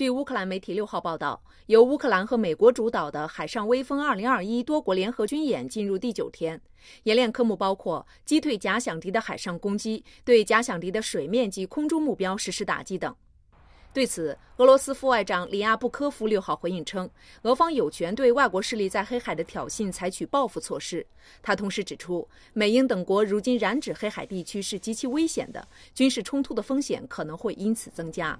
据乌克兰媒体六号报道，由乌克兰和美国主导的“海上威风二零二一”多国联合军演进入第九天，演练科目包括击退假想敌的海上攻击、对假想敌的水面及空中目标实施打击等。对此，俄罗斯副外长里亚布科夫六号回应称，俄方有权对外国势力在黑海的挑衅采取报复措施。他同时指出，美英等国如今染指黑海地区是极其危险的，军事冲突的风险可能会因此增加。